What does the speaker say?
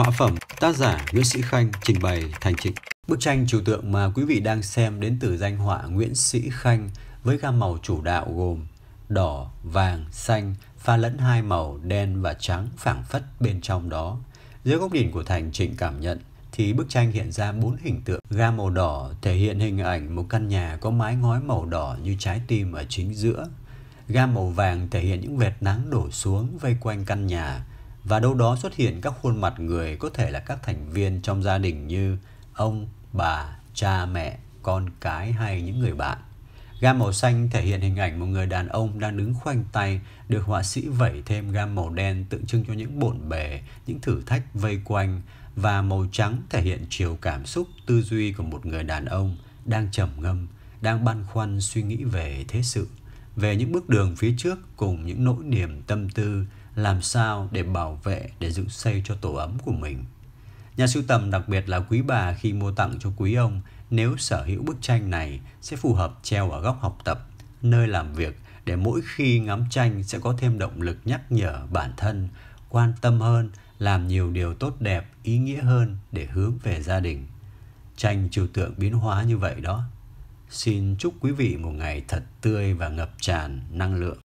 Họa phẩm tác giả Nguyễn Sĩ Khanh trình bày Thành Trịnh. Bức tranh trừu tượng mà quý vị đang xem đến từ danh họa Nguyễn Sĩ Khanh với gam màu chủ đạo gồm đỏ, vàng, xanh pha lẫn hai màu đen và trắng phảng phất bên trong đó. Dưới góc nhìn của Thành Trịnh cảm nhận thì bức tranh hiện ra bốn hình tượng. Gam màu đỏ thể hiện hình ảnh một căn nhà có mái ngói màu đỏ như trái tim ở chính giữa. Gam màu vàng thể hiện những vệt nắng đổ xuống vây quanh căn nhà và đâu đó xuất hiện các khuôn mặt người có thể là các thành viên trong gia đình như ông, bà, cha mẹ, con cái hay những người bạn. Gam màu xanh thể hiện hình ảnh một người đàn ông đang đứng khoanh tay, được họa sĩ vẩy thêm gam màu đen tượng trưng cho những bộn bề, những thử thách vây quanh và màu trắng thể hiện chiều cảm xúc, tư duy của một người đàn ông đang trầm ngâm, đang băn khoăn suy nghĩ về thế sự, về những bước đường phía trước cùng những nỗi niềm tâm tư làm sao để bảo vệ để dựng xây cho tổ ấm của mình. Nhà sưu tầm đặc biệt là quý bà khi mua tặng cho quý ông nếu sở hữu bức tranh này sẽ phù hợp treo ở góc học tập, nơi làm việc để mỗi khi ngắm tranh sẽ có thêm động lực nhắc nhở bản thân quan tâm hơn, làm nhiều điều tốt đẹp, ý nghĩa hơn để hướng về gia đình. Tranh trừu tượng biến hóa như vậy đó. Xin chúc quý vị một ngày thật tươi và ngập tràn năng lượng.